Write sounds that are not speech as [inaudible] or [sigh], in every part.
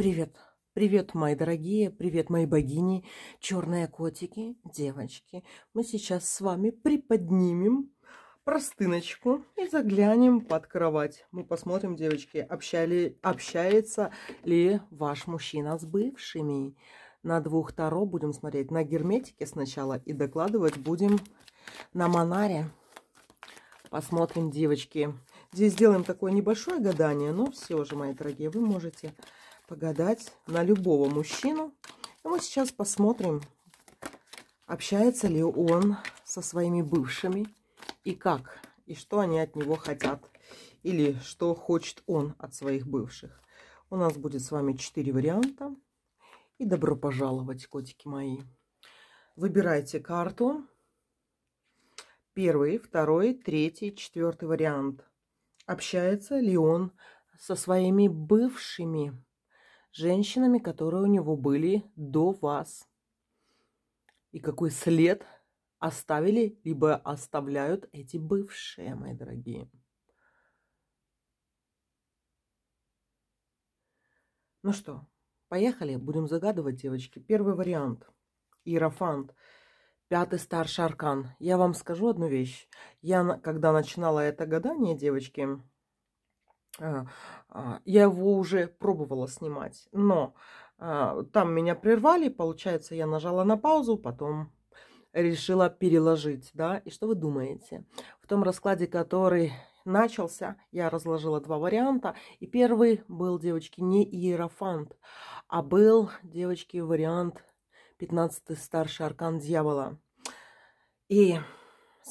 Привет. Привет, мои дорогие, привет, мои богини, черные котики, девочки. Мы сейчас с вами приподнимем простыночку и заглянем под кровать. Мы посмотрим, девочки, общали, общается ли ваш мужчина с бывшими. На двух таро будем смотреть, на герметике сначала и докладывать будем на монаре. Посмотрим, девочки. Здесь сделаем такое небольшое гадание, но все же, мои дорогие, вы можете погадать на любого мужчину. И мы сейчас посмотрим, общается ли он со своими бывшими и как, и что они от него хотят, или что хочет он от своих бывших. У нас будет с вами 4 варианта. И добро пожаловать, котики мои. Выбирайте карту. Первый, второй, третий, четвертый вариант. Общается ли он со своими бывшими? женщинами, которые у него были до вас. И какой след оставили, либо оставляют эти бывшие, мои дорогие. Ну что, поехали, будем загадывать, девочки. Первый вариант. Иерофант. Пятый старший аркан. Я вам скажу одну вещь. Я, когда начинала это гадание, девочки, Э, а, я его уже пробовала снимать, но а, там меня прервали, получается, я нажала на паузу, потом решила переложить, да, и что вы думаете? В том раскладе, который начался, я разложила два варианта, и первый был, девочки, не иерофант, а был, девочки, вариант 15 старший аркан дьявола. И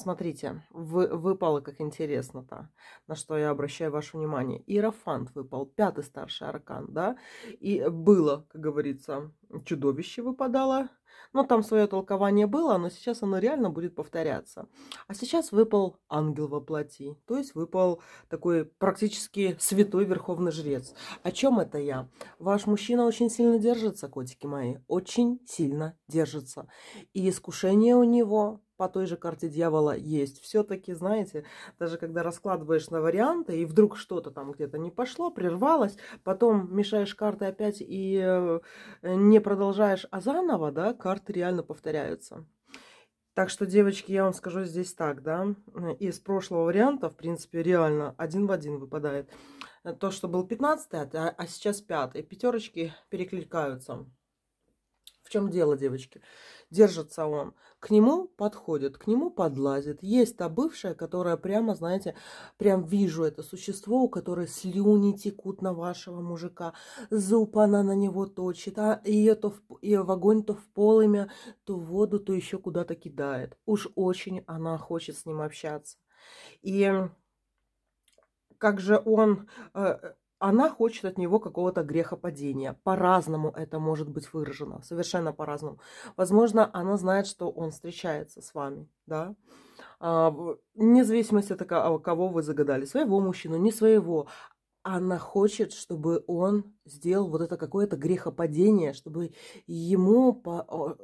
Смотрите, вы, выпало как интересно-то, на что я обращаю ваше внимание. Иерофант выпал, пятый старший аркан, да? И было, как говорится, чудовище выпадало, но ну, там свое толкование было, но сейчас оно реально будет повторяться. А сейчас выпал ангел во плоти, то есть выпал такой практически святой верховный жрец. О чем это я? Ваш мужчина очень сильно держится, котики мои, очень сильно держится. И искушение у него по той же карте дьявола есть. Все-таки, знаете, даже когда раскладываешь на варианты, и вдруг что-то там где-то не пошло, прервалось, потом мешаешь карты опять и э, не продолжаешь, а заново, да, карты реально повторяются. Так что, девочки, я вам скажу здесь так, да, э, из прошлого варианта, в принципе, реально один в один выпадает. Э, то, что был 15 а, а, а, сейчас 5 пятерочки перекликаются. В чем дело, девочки? держится он. К нему подходит, к нему подлазит. Есть та бывшая, которая прямо, знаете, прям вижу это существо, у которой слюни текут на вашего мужика. Зуб она на него точит, а ее то в, ее в огонь, то в полымя, то в воду, то еще куда-то кидает. Уж очень она хочет с ним общаться. И как же он э, она хочет от него какого-то грехопадения. По-разному это может быть выражено, совершенно по-разному. Возможно, она знает, что он встречается с вами, да. А, вне зависимости от того, кого вы загадали, своего мужчину, не своего она хочет, чтобы он сделал вот это какое-то грехопадение, чтобы ему,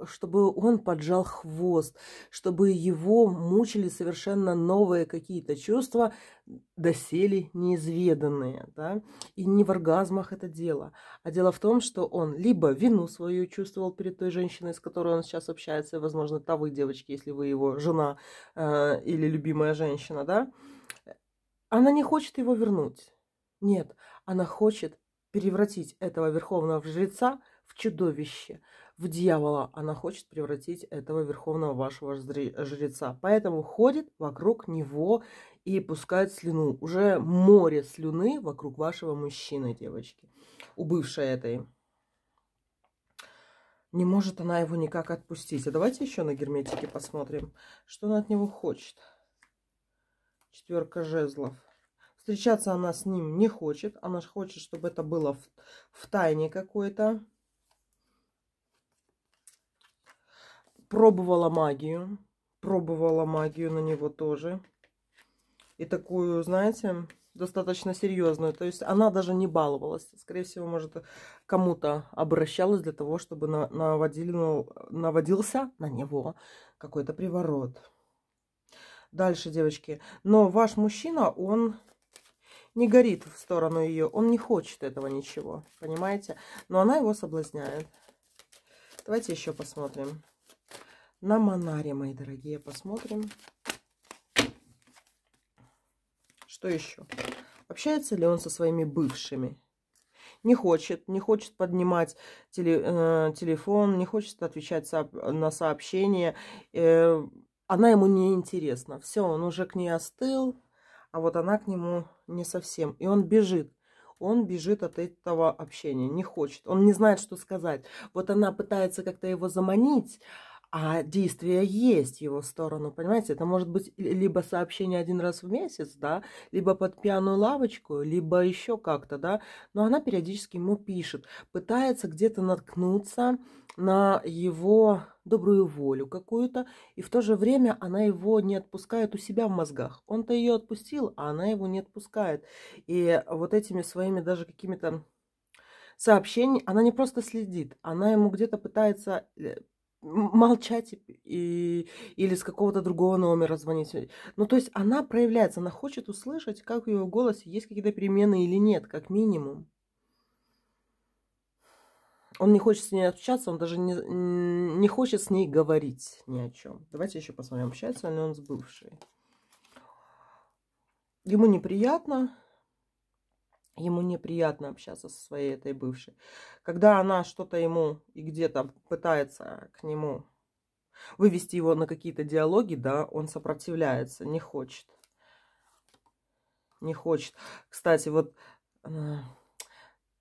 чтобы он поджал хвост, чтобы его мучили совершенно новые какие-то чувства, досели неизведанные, да, и не в оргазмах это дело, а дело в том, что он либо вину свою чувствовал перед той женщиной, с которой он сейчас общается, возможно, та вы девочки, если вы его жена э, или любимая женщина, да, она не хочет его вернуть нет, она хочет превратить этого верховного жреца в чудовище, в дьявола. Она хочет превратить этого верховного вашего жреца. Поэтому ходит вокруг него и пускает слюну. Уже море слюны вокруг вашего мужчины, девочки. У бывшей этой. Не может она его никак отпустить. А давайте еще на герметике посмотрим, что она от него хочет. Четверка жезлов. Встречаться она с ним не хочет. Она же хочет, чтобы это было в, в тайне какой-то. Пробовала магию. Пробовала магию на него тоже. И такую, знаете, достаточно серьезную. То есть она даже не баловалась. Скорее всего, может, кому-то обращалась для того, чтобы наводили, ну, наводился на него какой-то приворот. Дальше, девочки. Но ваш мужчина, он не горит в сторону ее. Он не хочет этого ничего, понимаете? Но она его соблазняет. Давайте еще посмотрим. На Монаре, мои дорогие, посмотрим. Что еще? Общается ли он со своими бывшими? не хочет, не хочет поднимать теле, э, телефон, не хочет отвечать со, на сообщения. Э, она ему не интересна. Все, он уже к ней остыл, а вот она к нему не совсем. И он бежит. Он бежит от этого общения, не хочет. Он не знает, что сказать. Вот она пытается как-то его заманить, а действие есть его сторону, понимаете? Это может быть либо сообщение один раз в месяц, да, либо под пьяную лавочку, либо еще как-то, да, но она периодически ему пишет, пытается где-то наткнуться на его добрую волю какую-то, и в то же время она его не отпускает у себя в мозгах. Он-то ее отпустил, а она его не отпускает. И вот этими своими даже какими-то сообщениями она не просто следит, она ему где-то пытается э, молчать и, или с какого-то другого номера звонить. Э, ну, то есть она проявляется, она хочет услышать, как в ее голосе есть какие-то перемены или нет, как минимум. Он не хочет с ней общаться, он даже не, не хочет с ней говорить ни о чем. Давайте еще посмотрим, общается ли он с бывшей. Ему неприятно, Ему неприятно общаться со своей этой бывшей. Когда она что-то ему и где-то пытается к нему вывести его на какие-то диалоги, да, он сопротивляется, не хочет. Не хочет. Кстати, вот э,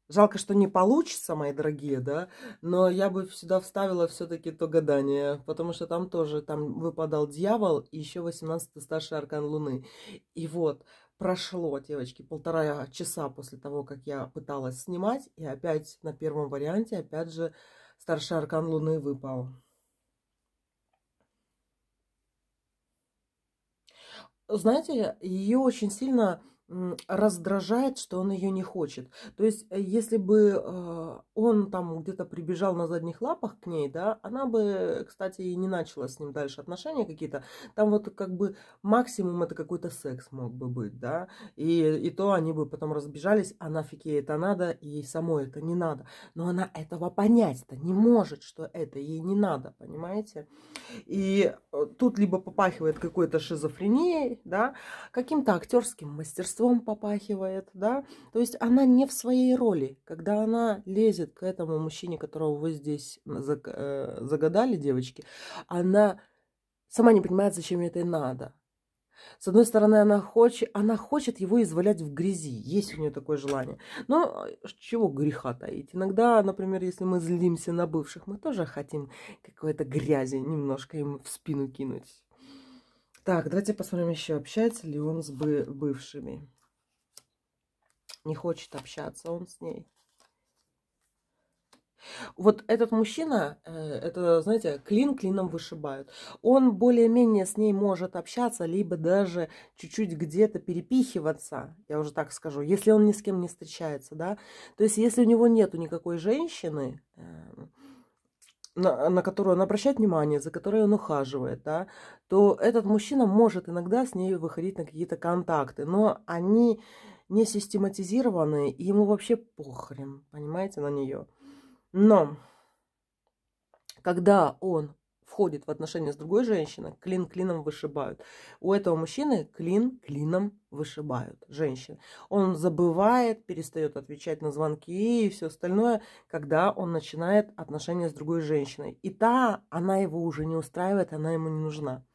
жалко, что не получится, мои дорогие, да, но я бы сюда вставила все-таки то гадание, потому что там тоже, там выпадал дьявол и еще 18-й старший аркан Луны. И вот, прошло, девочки, полтора часа после того, как я пыталась снимать. И опять на первом варианте, опять же, старший аркан Луны выпал. Знаете, ее очень сильно раздражает, что он ее не хочет. То есть, э, если бы а, он там где-то прибежал на задних лапах к ней, да, она бы, кстати, и не начала с ним дальше отношения какие-то. Там вот как бы максимум это какой-то секс мог бы быть, да, и, и то они бы потом разбежались, а нафиг ей это надо, и ей самой это не надо. Но она этого понять-то не может, что это ей не надо, понимаете? И э, тут либо попахивает какой-то шизофренией, да, каким-то актерским мастерством, волшебством попахивает, да. То есть она не в своей роли. Когда она лезет к этому мужчине, которого вы здесь э, загадали, девочки, она сама не понимает, зачем ей это надо. С одной стороны, она хочет, она хочет его извалять в грязи, есть у нее такое желание. Но э, чего греха таить? Иногда, например, если мы злимся на бывших, мы тоже хотим какой-то грязи немножко им в спину кинуть. Так, давайте посмотрим еще, общается ли он с бывшими. Не хочет общаться он с ней. Вот этот мужчина, э, это, знаете, клин клином вышибают. Он более-менее с ней может общаться, либо даже чуть-чуть где-то перепихиваться, я уже так скажу, если он ни с кем не встречается, да. То есть, если у него нету никакой женщины, эм, на, на которую он обращает внимание, за которой он ухаживает, да, то этот мужчина может иногда с ней выходить на какие-то контакты, но они не систематизированы, и ему вообще похрен, понимаете, на нее. Но когда он входит в отношения с другой женщиной, клин клином вышибают. У этого мужчины клин клином вышибают женщины. Он забывает, перестает отвечать на звонки и все остальное, когда он начинает отношения с другой женщиной. И та, она его уже не устраивает, она ему не нужна.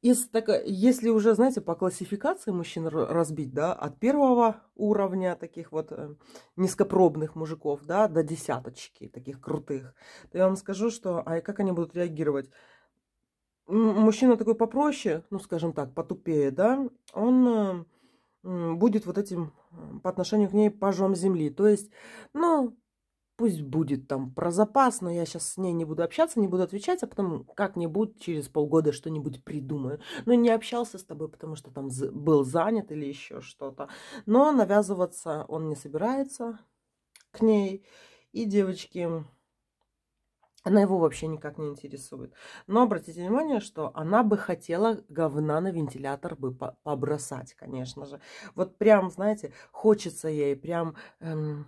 Если, так, если уже, знаете, по классификации мужчин разбить, да, от первого уровня таких вот э, низкопробных мужиков, да, до десяточки таких крутых, то я вам скажу, что, а как они будут реагировать? Мужчина такой попроще, ну, скажем так, потупее, да, он э, будет вот этим э, по отношению к ней пажом земли. То есть, ну, пусть будет там про запас, но я сейчас с ней не буду общаться, не буду отвечать, а потом как-нибудь через полгода что-нибудь придумаю. Но ну, не общался с тобой, потому что там был занят или еще что-то. Но навязываться он не собирается к ней. И девочки, она его вообще никак не интересует. Но обратите внимание, что она бы хотела говна на вентилятор бы побросать, конечно же. Вот прям, знаете, хочется ей прям... Эм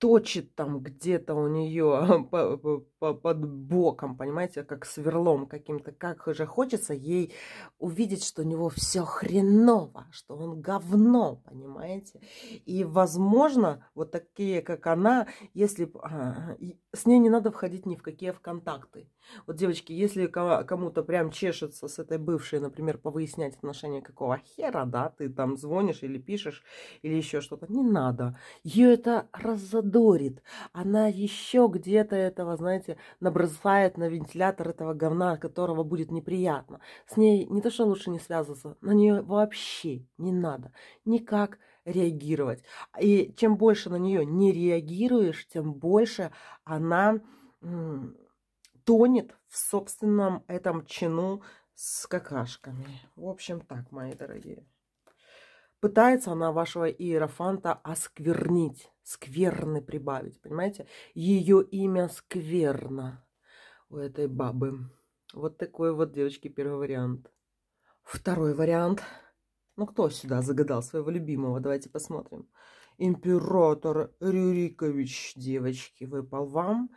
точит там где-то у нее [laughs] под боком, понимаете, как сверлом каким-то. Как же хочется ей увидеть, что у него все хреново, что он говно, понимаете. И, возможно, вот такие, как она, если... А, с ней не надо входить ни в какие в контакты. Вот, девочки, если кому-то прям чешется с этой бывшей, например, повыяснять отношения какого хера, да, ты там звонишь или пишешь, или еще что-то, не надо. Ее это раззадает задорит. Она еще где-то этого, знаете, набросает на вентилятор этого говна, которого будет неприятно. С ней не то, что лучше не связываться, на нее вообще не надо. Никак реагировать. И чем больше на нее не реагируешь, тем больше она тонет в собственном этом чину с какашками. В общем, так, мои дорогие. Пытается она вашего иерофанта осквернить, скверны прибавить, понимаете? Ее имя скверно у этой бабы. Вот такой вот, девочки, первый вариант. Второй вариант. Ну, кто сюда загадал своего любимого? Давайте посмотрим. Император Рюрикович, девочки, выпал вам.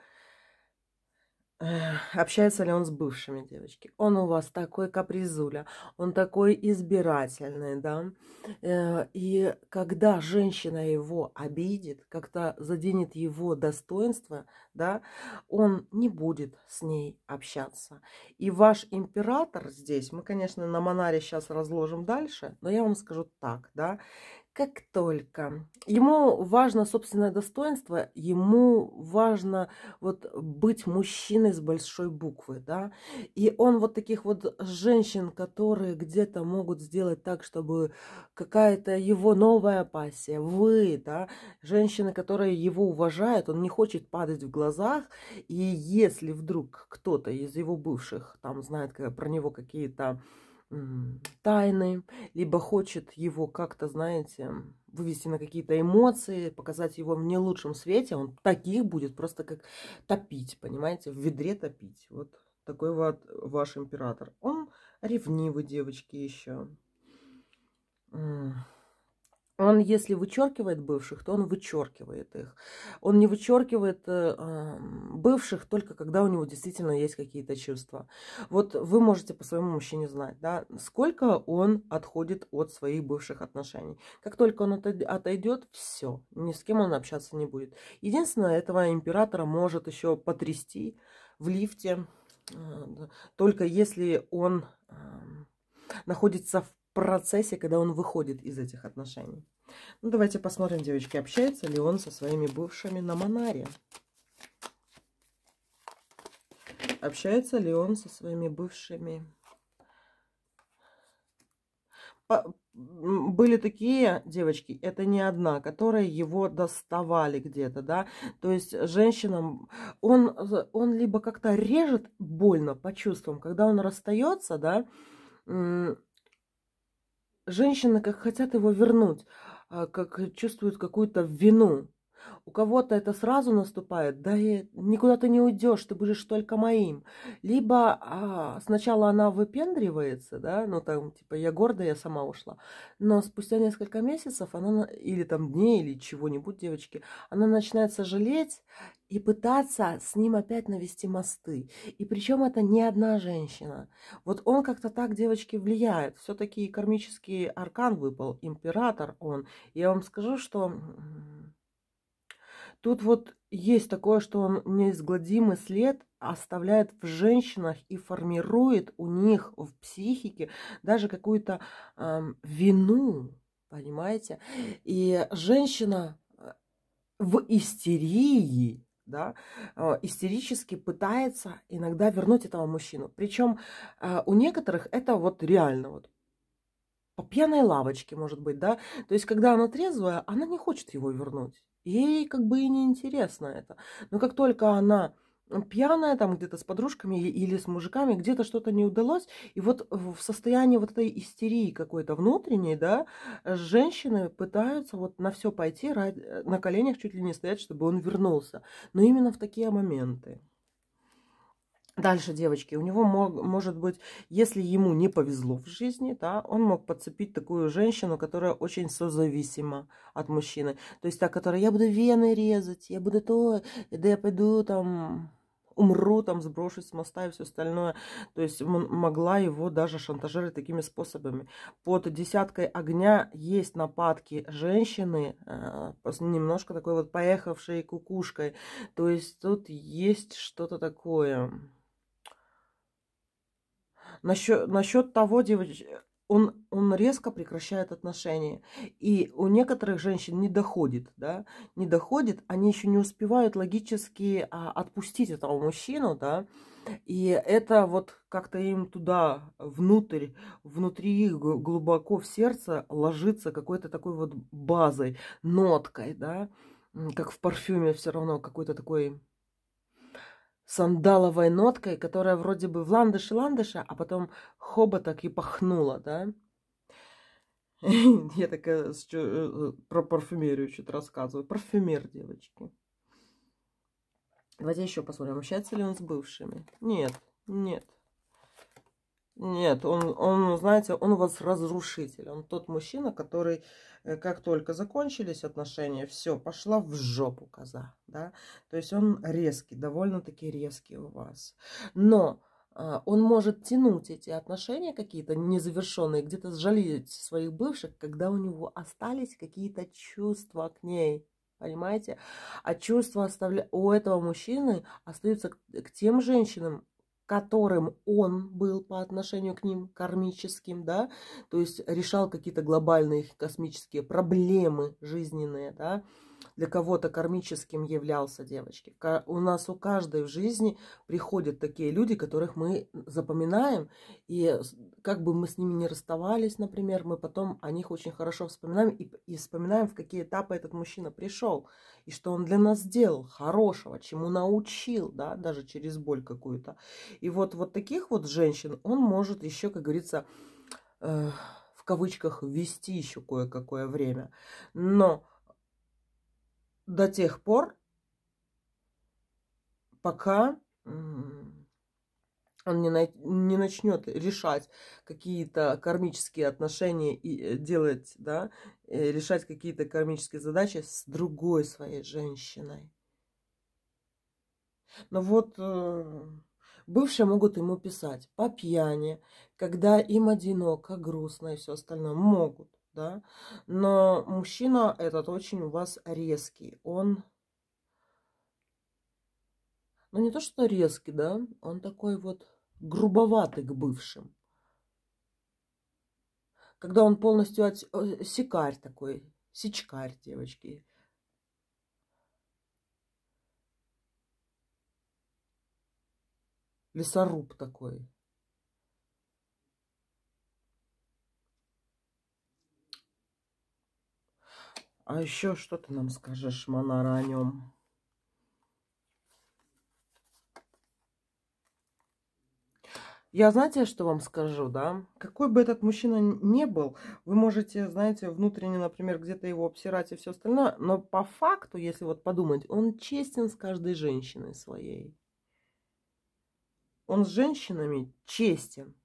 Общается ли он с бывшими, девочки? Он у вас такой капризуля, он такой избирательный, да? Э, и когда женщина его обидит, как-то заденет его достоинство, да, он не будет с ней общаться. И ваш император здесь, мы, конечно, на Монаре сейчас разложим дальше, но я вам скажу так, да, как только ему важно собственное достоинство, ему важно вот быть мужчиной с большой буквы, да, и он вот таких вот женщин, которые где-то могут сделать так, чтобы какая-то его новая пассия, вы, да, женщины, которые его уважают, он не хочет падать в глаза глазах. И если вдруг кто-то из его бывших там знает про него какие-то тайны, либо хочет его как-то, знаете, вывести на какие-то эмоции, показать его в не лучшем свете, он таких будет просто как топить, понимаете, в ведре топить. Вот такой вот ваш император. Он ревнивый, девочки, еще. Он, если вычеркивает бывших, то он вычеркивает их. Он не вычеркивает э, бывших только когда у него действительно есть какие-то чувства. Вот вы можете по своему мужчине знать, да, сколько он отходит от своих бывших отношений. Как только он отойдет, все, ни с кем он общаться не будет. Единственное, этого императора может еще потрясти в лифте, э, только если он э, находится в процессе, когда он выходит из этих отношений. Ну, давайте посмотрим, девочки, общается ли он со своими бывшими на Монаре. Общается ли он со своими бывшими? были такие девочки, это не одна, которые его доставали где-то, да, то есть женщинам, он, он либо как-то режет больно по чувствам, когда он расстается, да, женщины как хотят его вернуть, а, как чувствуют какую-то вину. У кого-то это сразу наступает, да и никуда ты не уйдешь, ты будешь только моим. Либо а, сначала она выпендривается, да, ну там типа я гордая, я сама ушла. Но спустя несколько месяцев она, или там дней, или чего-нибудь, девочки, она начинает сожалеть и пытаться с ним опять навести мосты. И причем это не одна женщина. Вот он как-то так девочки влияет. Все-таки кармический аркан выпал, император он. Я вам скажу, что Тут вот есть такое, что он неизгладимый след оставляет в женщинах и формирует у них в психике даже какую-то э, вину, понимаете? И женщина э, в истерии, да, э, истерически пытается иногда вернуть этого мужчину. Причем э, у некоторых это вот реально вот по пьяной лавочке, может быть, да. То есть, когда она трезвая, она не хочет его вернуть. Ей как бы и не интересно это. Но как только она пьяная там где-то с подружками или с мужиками, где-то что-то не удалось. И вот в состоянии вот этой истерии какой-то внутренней, да, женщины пытаются вот на все пойти, э, на коленях чуть ли не стоять, чтобы он вернулся. Но именно в такие моменты. Дальше, девочки, у него мог, может быть, если ему не повезло в жизни, да, он мог подцепить такую женщину, которая очень созависима от мужчины. То есть та, которая, я буду вены резать, я буду то, да я пойду там умру, там сброшусь с моста и все остальное. То есть могла его даже шантажировать такими способами. Под десяткой огня есть нападки женщины, э, немножко такой вот поехавшей кукушкой. То есть тут есть что-то такое... Насчет, насчет того, девочки, он, он резко прекращает отношения. И у некоторых женщин не доходит, да, не доходит, они еще не успевают логически а, отпустить этого мужчину, да, и это вот как-то им туда, внутрь, внутри их глубоко в сердце ложится какой-то такой вот базой, ноткой, да, как в парфюме все равно какой-то такой сандаловой ноткой, которая вроде бы в ландыше ландыша, а потом хоба так и пахнула, да? [laughs] Я такая э, э, про парфюмерию что-то рассказываю. Парфюмер, девочки. Давайте еще посмотрим, общается ли он с бывшими. Нет, нет. Нет, он, он, знаете, он у вас разрушитель. Он тот мужчина, который, э, как только закончились отношения, все, пошла в жопу коза, да. То есть он резкий, довольно-таки резкий у вас. Но а, он может тянуть эти отношения какие-то незавершенные, где-то сжалеть своих бывших, когда у него остались какие-то чувства к ней. Понимаете? А чувства оставля... у этого мужчины остаются к тем женщинам, которым он был по отношению к ним кармическим, да, то есть решал какие-то глобальные космические проблемы жизненные, да, для кого-то кармическим являлся, девочки. У нас у каждой в жизни приходят такие люди, которых мы запоминаем, и как бы мы с ними не расставались, например, мы потом о них очень хорошо вспоминаем и, и вспоминаем, в какие этапы этот мужчина пришел, и что он для нас сделал хорошего, чему научил, да, даже через боль какую-то. И вот, вот таких вот женщин он может еще, как говорится, э, в кавычках вести еще кое-какое время. Но до тех пор, пока он не, на, не начнет решать какие-то кармические отношения и э, делать, да, э, решать какие-то кармические задачи с другой своей женщиной. Но вот э, бывшие могут ему писать по пьяни, когда им одиноко, грустно и все остальное. Могут да. Но мужчина этот очень у вас резкий. Он, ну не то что резкий, да, он такой вот грубоватый к бывшим. Когда он полностью от... Э, сикарь такой, сечкарь, девочки. Лесоруб такой. А еще что ты нам скажешь, Монара, о нем? Я знаете, что вам скажу, да? Какой бы этот мужчина ни был, вы можете, знаете, внутренне, например, где-то его обсирать и все остальное, но по факту, если вот подумать, он честен с каждой женщиной своей. Он с женщинами честен.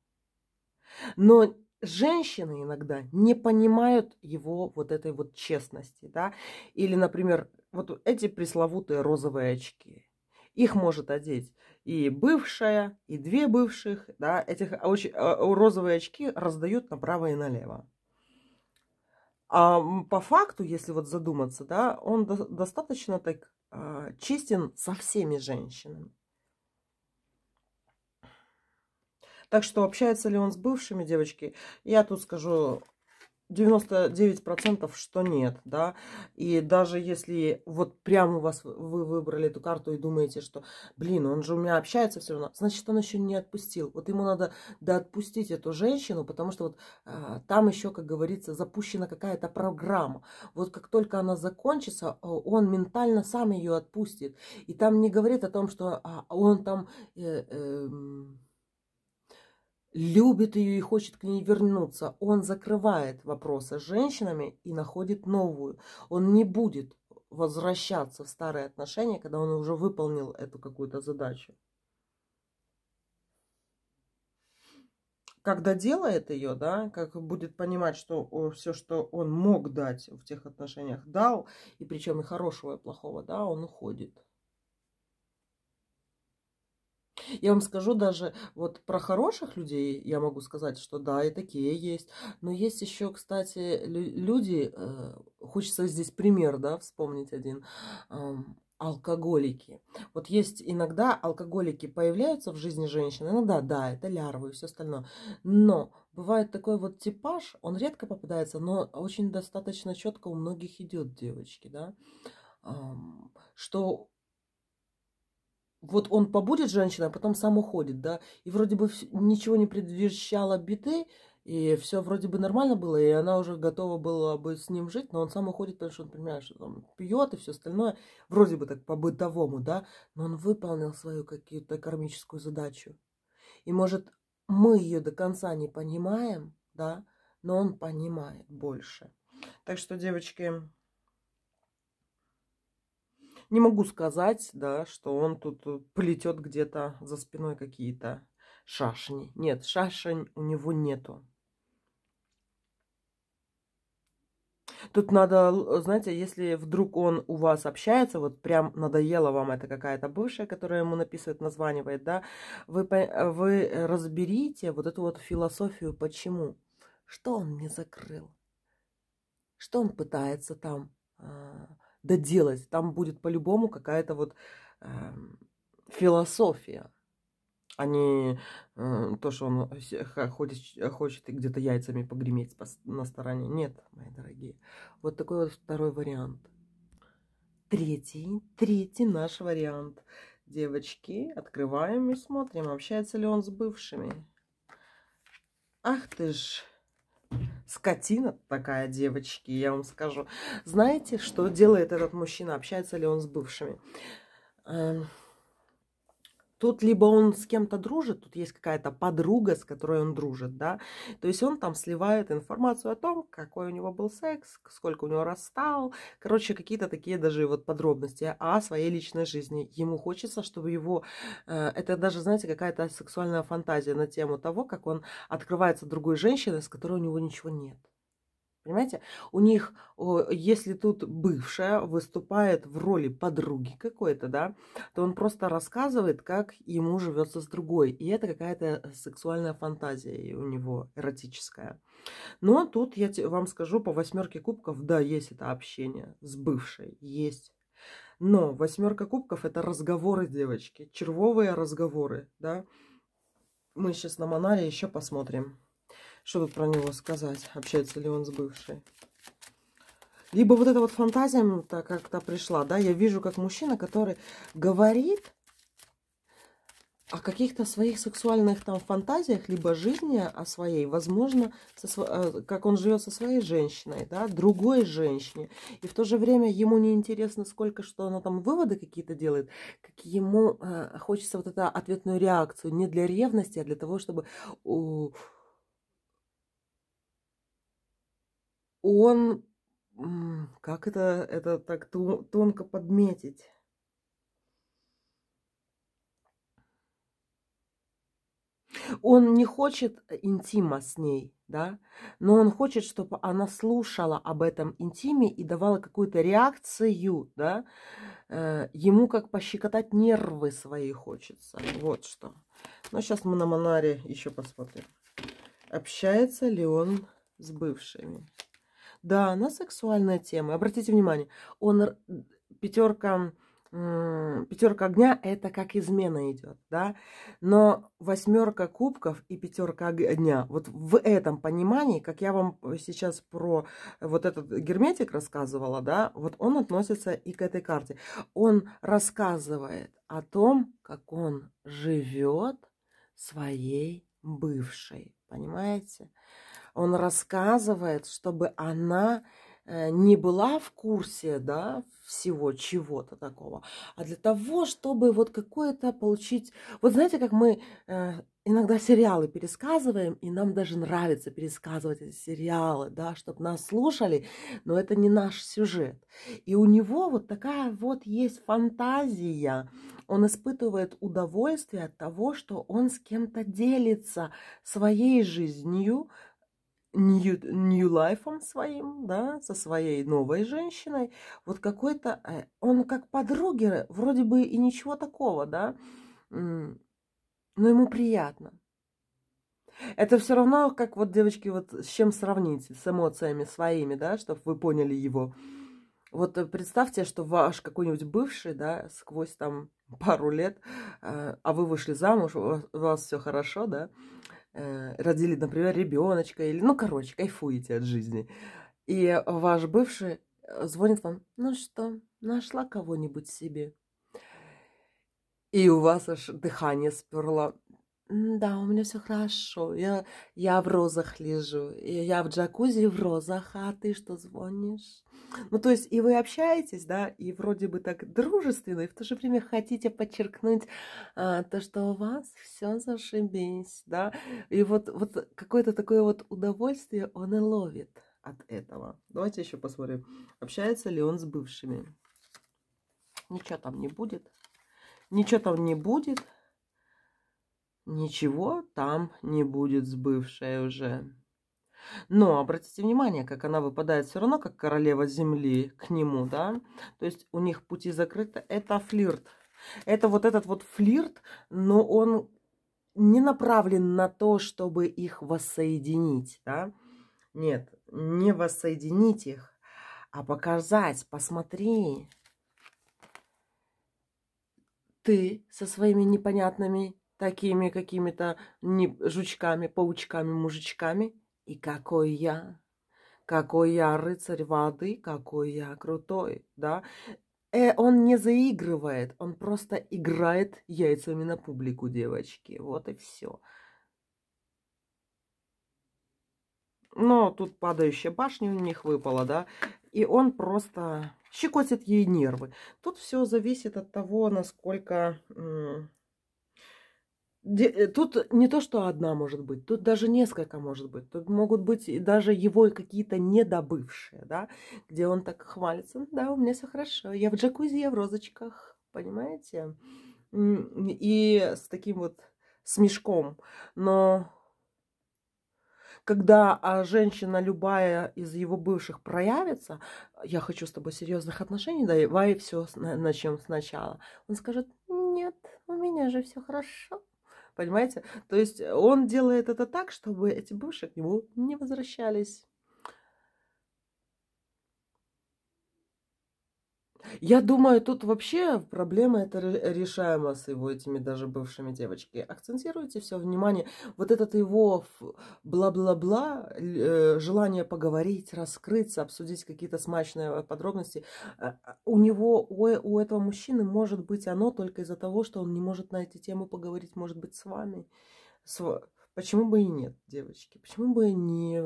Но женщины иногда не понимают его вот этой вот честности, да. Или, например, вот эти пресловутые розовые очки. Их может одеть и бывшая, и две бывших, да. Этих очень, а, розовые очки раздают направо и налево. А по факту, если вот задуматься, да, он достаточно так а, честен со всеми женщинами. Так что общается ли он с бывшими, девочки? Я тут скажу 99% что нет, да, и даже если вот прямо у вас вы выбрали эту карту и думаете, что, блин, он же у меня общается все равно, значит, он еще не отпустил. Вот ему надо да отпустить эту женщину, потому что вот а, там еще, как говорится, запущена какая-то программа. Вот как только она закончится, он ментально сам ее отпустит. И там не говорит о том, что а, он там... Э, э, любит ее и хочет к ней вернуться. Он закрывает вопросы с женщинами и находит новую. Он не будет возвращаться в старые отношения, когда он уже выполнил эту какую-то задачу. Когда делает ее, да, как будет понимать, что все, что он мог дать в тех отношениях, дал, и причем и хорошего, и плохого, да, он уходит. Я вам скажу даже вот про хороших людей, я могу сказать, что да, и такие есть. Но есть еще, кстати, люди, э, хочется здесь пример, да, вспомнить один, алкоголики. Вот есть иногда алкоголики появляются в жизни женщины, иногда, да, это лярвы и все остальное. Но бывает такой вот типаж, он редко попадается, но очень достаточно четко у многих идет девочки, да, что вот он побудет женщина, а потом сам уходит, да, и вроде бы ничего не предвещало биты, и все вроде бы нормально было, и она уже готова была бы с ним жить, но он сам уходит, потому что он понимает, что он пьет и все остальное, вроде бы так по-бытовому, да, но он выполнил свою какую-то кармическую задачу. И может мы ее до конца не понимаем, да, но он понимает больше. Так что, девочки, не могу сказать, да, что он тут э, плетет где-то за спиной какие-то шашни. Нет, шашень у него нету. Тут надо, э, знаете, если вдруг он у вас общается, вот прям надоело вам это какая-то бывшая, которая ему написывает, названивает, да, вы, э, вы разберите вот эту вот философию, почему. Что он не закрыл? Что он пытается там а, доделать. Там будет по-любому какая-то вот э, философия, а не э, то, что он э, э, хочет, хочет где-то яйцами погреметь на стороне. Нет, мои дорогие. Вот такой вот второй вариант. Третий, третий наш вариант. Девочки, открываем и смотрим, общается ли он с бывшими. Ах ты ж, Скотина такая, девочки, я вам скажу. Знаете, что делает этот мужчина? Общается ли он с бывшими? Эм, Тут либо он с кем-то дружит, тут есть какая-то подруга, с которой он дружит, да. То есть он там сливает информацию о том, какой у него был секс, сколько у него расстал. Короче, какие-то такие даже вот подробности о своей личной жизни. Ему хочется, чтобы его... Э, это даже, знаете, какая-то сексуальная фантазия на тему того, как он открывается другой женщиной, с которой у него ничего нет. Понимаете? У них, если тут бывшая выступает в роли подруги какой-то, да, то он просто рассказывает, как ему живется с другой. И это какая-то э, сексуальная фантазия у него эротическая. Но тут я вам скажу, по восьмерке кубков, да, есть это общение с бывшей, есть. Но восьмерка кубков это разговоры девочки, червовые разговоры, да. Мы сейчас на Монаре еще посмотрим. Что тут про него сказать? Общается ли он с бывшей? Либо вот эта вот фантазия как-то пришла, да, я вижу как мужчина, который говорит о каких-то своих сексуальных там фантазиях, либо жизни о своей, возможно, со, э, как он живет со своей женщиной, да, другой женщине. И в то же время ему не интересно, сколько что она там выводы какие-то делает, как ему э, хочется вот эту ответную реакцию не для ревности, а для того, чтобы... У, он, как это, это так тонко подметить, Он не хочет э, интима с ней, да, но он хочет, чтобы она слушала об этом интиме и давала какую-то реакцию, да, э, ему как пощекотать нервы свои хочется, вот что. Но сейчас мы на Монаре еще посмотрим, общается ли он с бывшими. Да, она сексуальная тема. Обратите внимание, он пятерка пятерка огня это как измена идет, да, но восьмерка кубков и пятерка огня, вот в этом понимании, как я вам сейчас про вот этот герметик рассказывала, да, вот он относится и к этой карте. Он рассказывает о том, как он живет своей бывшей, понимаете? Он рассказывает, чтобы она э, не была в курсе, да, всего чего-то такого, а для того, чтобы вот какое-то получить... Вот знаете, как мы э, иногда сериалы пересказываем, и нам даже нравится пересказывать эти сериалы, да, чтобы нас слушали, но это не наш сюжет. И у него вот такая вот есть фантазия. Он испытывает удовольствие от того, что он с кем-то делится своей жизнью, New нью лайфом своим, да, со своей новой женщиной, вот какой-то, э, он как подруги, вроде бы и ничего такого, да, но ему приятно. Это все равно, как вот, девочки, вот с чем сравнить, с эмоциями своими, да, чтобы вы поняли его. Вот э, представьте, что ваш какой-нибудь бывший, да, сквозь там пару лет, э, а вы вышли замуж, у вас все хорошо, да, Э, родили, например, ребеночка, или, ну, короче, кайфуете от жизни. И ваш бывший э, звонит вам, ну что, нашла кого-нибудь себе? И у вас аж дыхание сперло. Да, у меня все хорошо. Я, я в розах лежу. Я в джакузи в розах, а ты что звонишь? Ну, то есть и вы общаетесь, да, и вроде бы так дружественно, и в то же время хотите подчеркнуть а, то, что у вас все зашибись, да. И вот, вот какое-то такое вот удовольствие он и ловит от этого. Давайте еще посмотрим, общается ли он с бывшими. Ничего там не будет. Ничего там не будет. Ничего там не будет с бывшей уже. Но обратите внимание, как она выпадает все равно, как королева земли к нему, да? То есть у них пути закрыты. Это флирт. Это вот этот вот флирт, но он не направлен на то, чтобы их воссоединить, да? Нет, не воссоединить их, а показать, посмотри. Ты со своими непонятными такими какими-то жучками, паучками, мужичками – и какой я, какой я рыцарь воды, какой я крутой, да? Э, он не заигрывает, он просто играет яйцами на публику, девочки. Вот и все. Но тут падающая башня у них выпала, да? И он просто щекотит ей нервы. Тут все зависит от того, насколько Э, тут не то, что одна может быть, тут даже несколько может быть. Тут могут быть даже его какие-то недобывшие, да, где он так хвалится. Да, у меня все хорошо, я в джакузи, я в розочках, понимаете? И с таким вот смешком. Но когда а, женщина любая из его бывших проявится, я хочу с тобой серьезных отношений, давай все начнем сначала. Он скажет, нет, у меня же все хорошо Понимаете? То есть он делает это так, чтобы эти бывшие к нему не возвращались. Я думаю, тут вообще проблема это решаема с его этими даже бывшими девочками. Акцентируйте все внимание. Вот этот его бла-бла-бла, э, желание поговорить, раскрыться, обсудить какие-то смачные э, подробности. Э, у него, у, у этого мужчины может быть оно только из-за того, что он не может на эти темы поговорить, может быть, с вами. С... Почему бы и нет, девочки? Почему бы не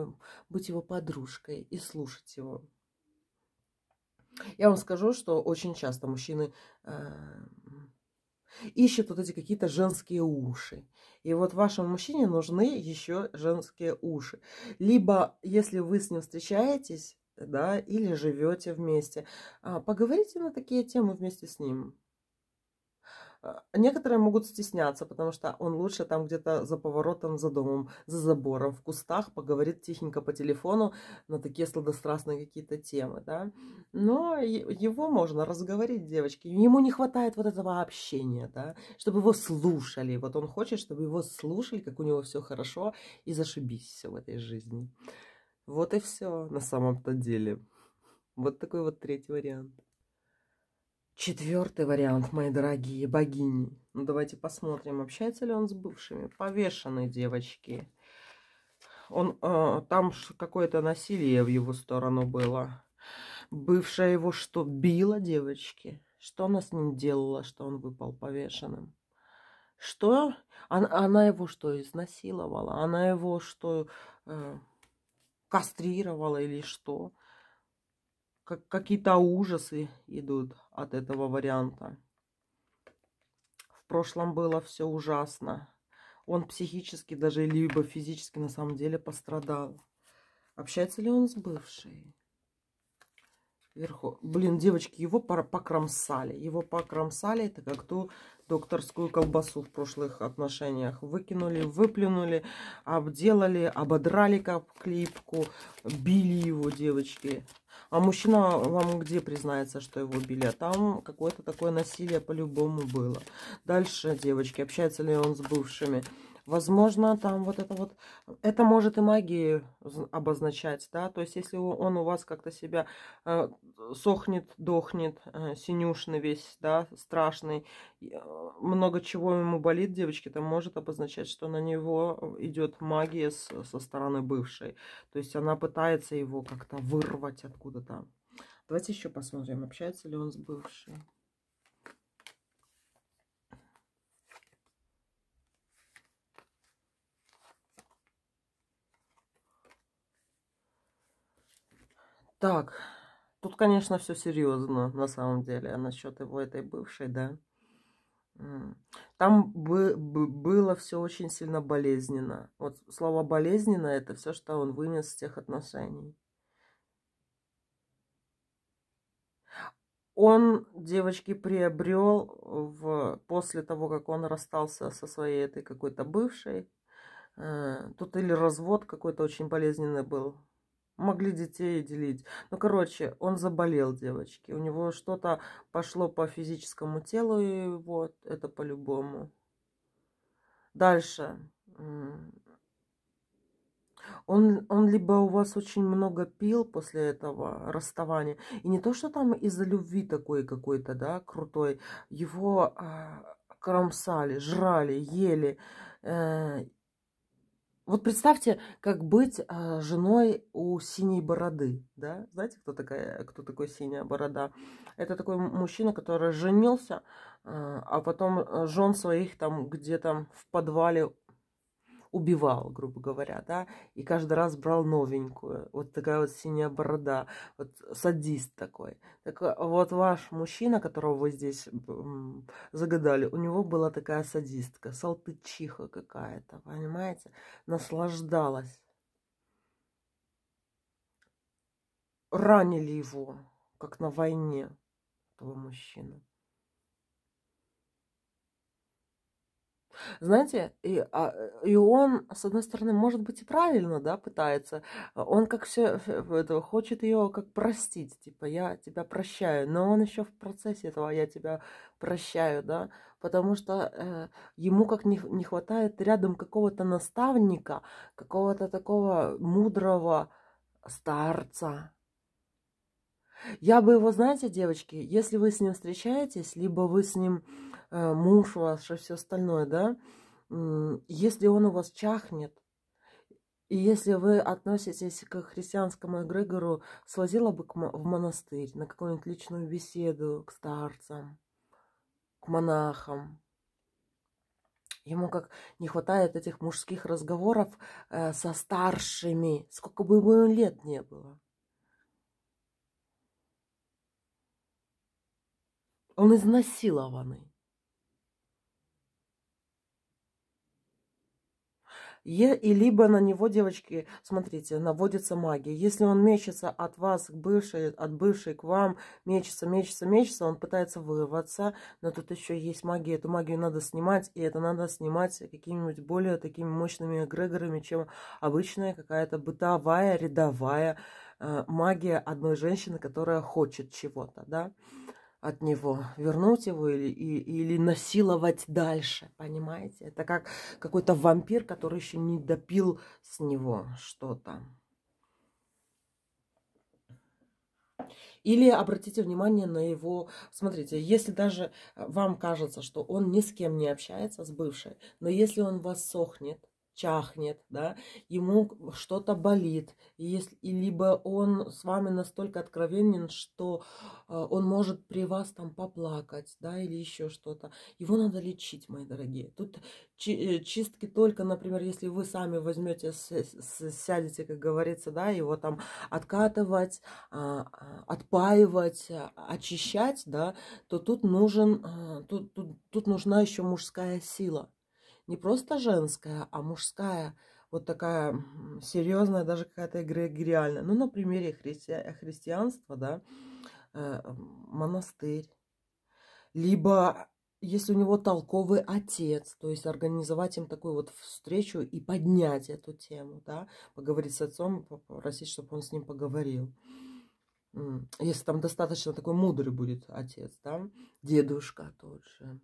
быть его подружкой и слушать его? Я вам скажу, что очень часто мужчины а, ищут вот эти какие-то женские уши. И вот вашему мужчине нужны еще женские уши. Либо, если вы с ним встречаетесь, да, или живете вместе, а, поговорите на такие темы вместе с ним. А, некоторые могут стесняться, потому что он лучше там где-то за поворотом, за домом, за забором, в кустах, поговорит тихенько по телефону на такие сладострастные какие-то темы, да. Но его можно разговорить, девочки. Ему не хватает вот этого общения, да, чтобы его слушали. Вот он хочет, чтобы его слушали, как у него все хорошо, и зашибись все в этой жизни. Вот и все на самом-то деле. Вот такой вот третий вариант. Четвертый вариант, мои дорогие богини. Ну, давайте посмотрим, общается ли он с бывшими. Повешенные девочки. Он, э, там какое-то насилие в его сторону было. Бывшая его что, била девочки? Что она с ним делала, что он выпал повешенным? Что? Она, она его что, изнасиловала? Она его что, э, кастрировала или что? какие-то ужасы идут от этого варианта. В прошлом было все ужасно. Он психически даже либо физически на самом деле пострадал. Общается ли он с бывшей? вверху. Блин, девочки, его покромсали. Его покромсали, это как ту докторскую колбасу в прошлых отношениях. Выкинули, выплюнули, обделали, ободрали как клипку, били его, девочки. А мужчина вам где признается, что его били? А там какое-то такое насилие по-любому было. Дальше, девочки, общается ли он с бывшими? Возможно, там вот это вот... Это может и магию обозначать, да? То есть, если он у вас как-то себя э, сохнет, дохнет, э, синюшный весь, да, страшный, э, много чего ему болит, девочки, это может обозначать, что на него идет магия с, со стороны бывшей. То есть, она пытается его как-то вырвать откуда-то. Давайте еще посмотрим, общается ли он с бывшей. Так, тут, конечно, все серьезно, на самом деле, насчет его этой бывшей, да. Там бы было все очень сильно болезненно. Вот слово болезненно это все, что он вынес с тех отношений. Он, девочки, приобрел в, после того, как он расстался со своей этой какой-то бывшей. Э, тут или развод какой-то очень болезненный был, могли детей делить. Ну, короче, он заболел, девочки. У него что-то пошло по физическому телу, и вот это по-любому. Дальше. Он, он либо у вас очень много пил после этого расставания, и не то, что там из-за любви такой какой-то, да, крутой, его э, кромсали, жрали, ели, э, вот представьте, как быть э, женой у синей бороды, да? Знаете, кто, такая, кто такой синяя борода? Это такой мужчина, который женился, э, а потом э, жен своих там где-то в подвале убивал, грубо говоря, да, и каждый раз брал новенькую. Вот такая вот синяя борода, вот садист такой. Так э, вот ваш мужчина, которого вы здесь загадали, у него была такая садистка, салтычиха какая-то, понимаете? Наслаждалась. Ранили его, как на войне этого мужчину. Знаете, и, а и он, с одной стороны, может быть и правильно, да, пытается. А он как все это, хочет ее как простить, типа я тебя прощаю, но он еще в процессе этого я тебя прощаю, да, потому что э, ему как не, не хватает рядом какого-то наставника, какого-то такого мудрого старца, я бы его, знаете, девочки, если вы с ним встречаетесь, либо вы с ним э, муж ваш и все остальное, да, если он у вас чахнет, и если вы относитесь к христианскому эгрегору, свозила бы к в монастырь, на какую-нибудь личную беседу к старцам, к монахам. Ему как не хватает этих мужских разговоров э, со старшими, сколько бы ему лет не было. Он изнасилованный. Е, и либо на него, девочки, смотрите, наводится магия. Если он мечется от вас к бывшей, от бывшей к вам, мечется, мечется, мечется, он пытается вырваться, но тут еще есть магия, эту магию надо снимать, и это надо снимать какими-нибудь более такими мощными эгрегорами, чем обычная какая-то бытовая, рядовая э, магия одной женщины, которая хочет чего-то, да от него, вернуть его или, и, или насиловать дальше, понимаете? Это как какой-то вампир, который еще не допил с него что-то. Или обратите внимание на его... Смотрите, если даже вам кажется, что он ни с кем не общается, с бывшей, но если он вас сохнет, чахнет, да, ему что-то болит, и если, и либо он с вами настолько откровенен, что а, он может при вас там поплакать, да, или еще что-то. Его надо лечить, мои дорогие. Тут э, чистки только, например, если вы сами возьмете, сядете, как говорится, да, его там откатывать, а, а, отпаивать, очищать, да, то тут нужен, тут, тут, тут нужна еще мужская сила не просто женская, а мужская, вот такая серьезная, даже какая-то эгрегориальная. Ну, на примере христи... христианства, да, э, монастырь. Либо если у него толковый отец, то есть организовать им такую вот встречу и поднять эту тему, да, поговорить с отцом, попросить, чтобы он с ним поговорил. Если там достаточно такой мудрый будет отец, да, дедушка тот же,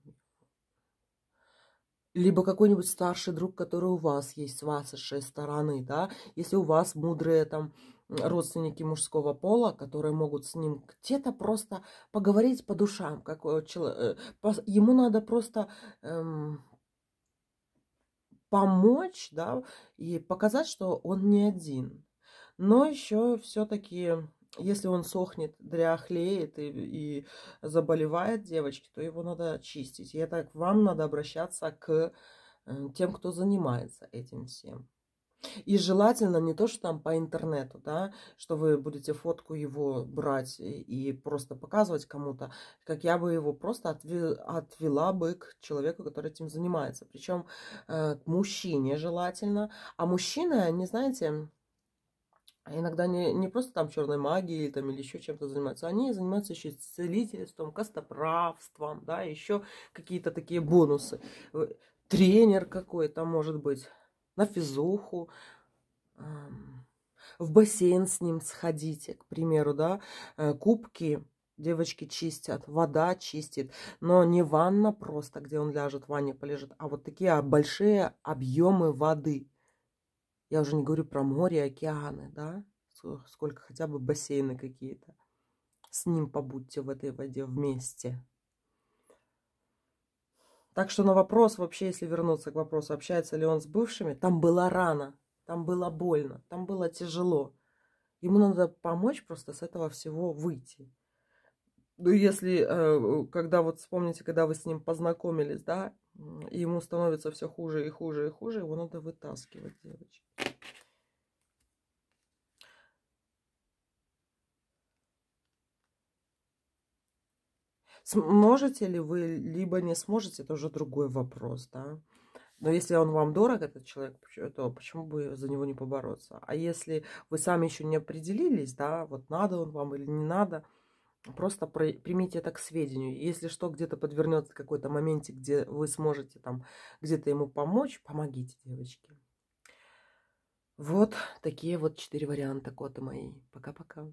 либо какой-нибудь старший друг, который у вас есть с вашей стороны, да, если у вас мудрые там родственники мужского пола, которые могут с ним где-то просто поговорить по душам, как э, человек, э, ему надо просто эм, помочь, да, и показать, что он не один. Но еще все-таки если он сохнет, дряхлеет и, и заболевает девочки, то его надо чистить. И это вам надо обращаться к э, тем, кто занимается этим всем. И желательно не то, что там по интернету, да, что вы будете фотку его брать и просто показывать кому-то, как я бы его просто отвела бы к человеку, который этим занимается. Причем э, к мужчине желательно. А мужчины, не знаете, иногда не, не просто там черной магией там, или еще чем-то занимаются, они занимаются еще целительством, костоправством, да, еще какие-то такие бонусы. Э, тренер какой-то, может быть, на физуху, в бассейн с ним сходите, к примеру, да, э, кубки девочки чистят, вода чистит, но не ванна просто, где он ляжет, в ванне полежит, а вот такие большие объемы воды – я уже не говорю про море, океаны, да? Сколько хотя бы бассейны какие-то. С ним побудьте в этой воде вместе. Так что на вопрос вообще, если вернуться к вопросу, общается ли он с бывшими, там было рано, там было больно, там было тяжело. Ему надо помочь просто с этого всего выйти. Ну, если, э, когда вот вспомните, когда вы с ним познакомились, да, и ему становится все хуже и хуже и хуже. Его надо вытаскивать, девочки. Сможете ли вы, либо не сможете, это уже другой вопрос, да. Но если он вам дорог, этот человек, то почему бы за него не побороться? А если вы сами еще не определились, да, вот надо он вам или не надо – Просто при, примите это к сведению. Если что, где-то подвернется какой-то моментик, где вы сможете там где-то ему помочь, помогите, девочки. Вот такие вот четыре варианта, коты мои. Пока-пока.